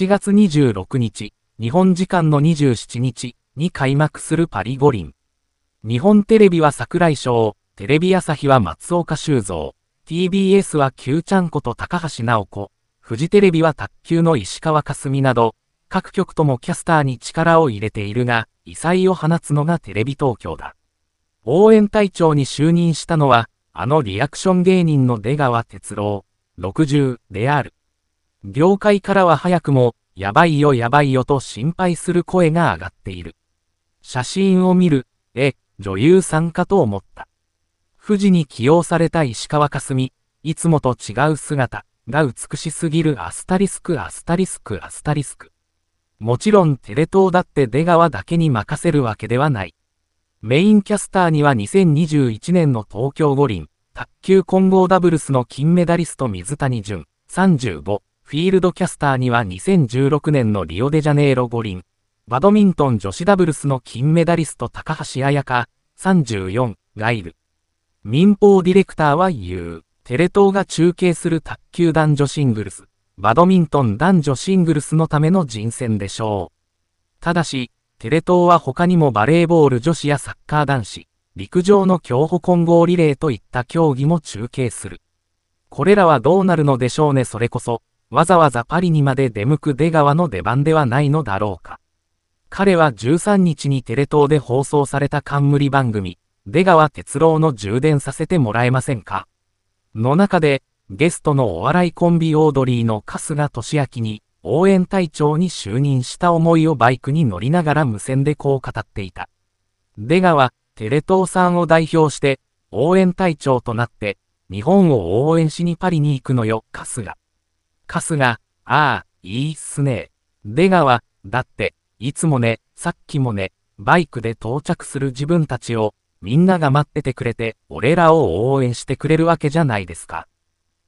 7月26日、日本時間の27日に開幕するパリ五輪。日本テレビは桜井翔、テレビ朝日は松岡修造、TBS は Q ちゃんこと高橋直子、フジテレビは卓球の石川佳純など、各局ともキャスターに力を入れているが、異彩を放つのがテレビ東京だ。応援隊長に就任したのは、あのリアクション芸人の出川哲郎、60である。業界からは早くも、やばいよやばいよと心配する声が上がっている。写真を見る、え、女優さんかと思った。富士に起用された石川佳純、いつもと違う姿が美しすぎるアスタリスクアスタリスクアスタリスク。もちろんテレ東だって出川だけに任せるわけではない。メインキャスターには2021年の東京五輪、卓球混合ダブルスの金メダリスト水谷隼、35。フィールドキャスターには2016年のリオデジャネイロ五輪、バドミントン女子ダブルスの金メダリスト高橋彩香、34がいる。民放ディレクターは言う、テレ東が中継する卓球男女シングルス、バドミントン男女シングルスのための人選でしょう。ただし、テレ東は他にもバレーボール女子やサッカー男子、陸上の競歩混合リレーといった競技も中継する。これらはどうなるのでしょうねそれこそ、わざわざパリにまで出向く出川の出番ではないのだろうか。彼は13日にテレ東で放送された冠番組、出川哲郎の充電させてもらえませんかの中で、ゲストのお笑いコンビオードリーの春日俊明に、応援隊長に就任した思いをバイクに乗りながら無線でこう語っていた。出川、テレ東さんを代表して、応援隊長となって、日本を応援しにパリに行くのよ、春日。カスが、ああ、いいっすね。出川、だって、いつもね、さっきもね、バイクで到着する自分たちを、みんなが待っててくれて、俺らを応援してくれるわけじゃないですか。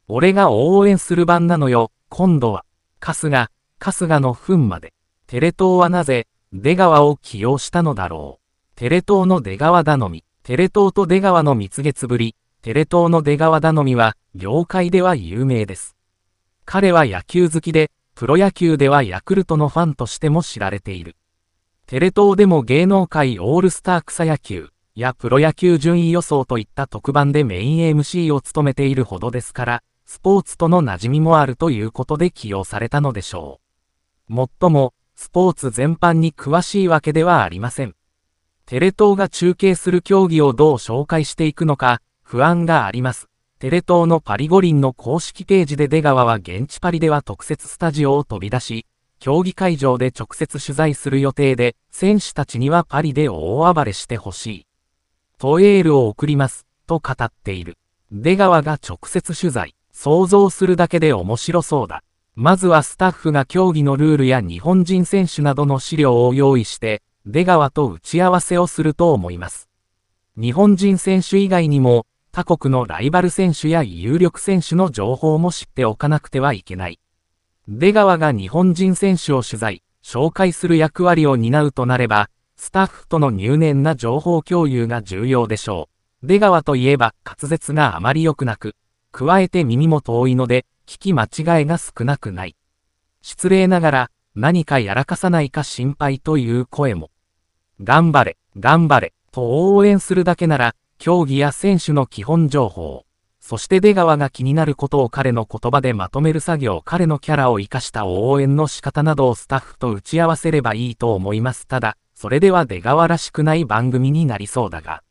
俺が応援する番なのよ、今度は。春日、春日の糞まで。テレ東はなぜ、出川を起用したのだろう。テレ東の出川頼み、テレ東と出川の蜜月ぶり、テレ東の出川頼みは、業界では有名です。彼は野球好きで、プロ野球ではヤクルトのファンとしても知られている。テレ東でも芸能界オールスター草野球やプロ野球順位予想といった特番でメイン MC を務めているほどですから、スポーツとの馴染みもあるということで起用されたのでしょう。もっとも、スポーツ全般に詳しいわけではありません。テレ東が中継する競技をどう紹介していくのか、不安があります。テレ東のパリ五輪の公式ページで出川は現地パリでは特設スタジオを飛び出し、競技会場で直接取材する予定で、選手たちにはパリで大暴れしてほしい。とエールを送ります、と語っている。出川が直接取材、想像するだけで面白そうだ。まずはスタッフが競技のルールや日本人選手などの資料を用意して、出川と打ち合わせをすると思います。日本人選手以外にも、他国のライバル選手や有力選手の情報も知っておかなくてはいけない。出川が日本人選手を取材、紹介する役割を担うとなれば、スタッフとの入念な情報共有が重要でしょう。出川といえば滑舌があまり良くなく、加えて耳も遠いので、聞き間違いが少なくない。失礼ながら、何かやらかさないか心配という声も。頑張れ、頑張れ、と応援するだけなら、競技や選手の基本情報、そして出川が気になることを彼の言葉でまとめる作業、彼のキャラを活かした応援の仕方などをスタッフと打ち合わせればいいと思います。ただ、それでは出川らしくない番組になりそうだが。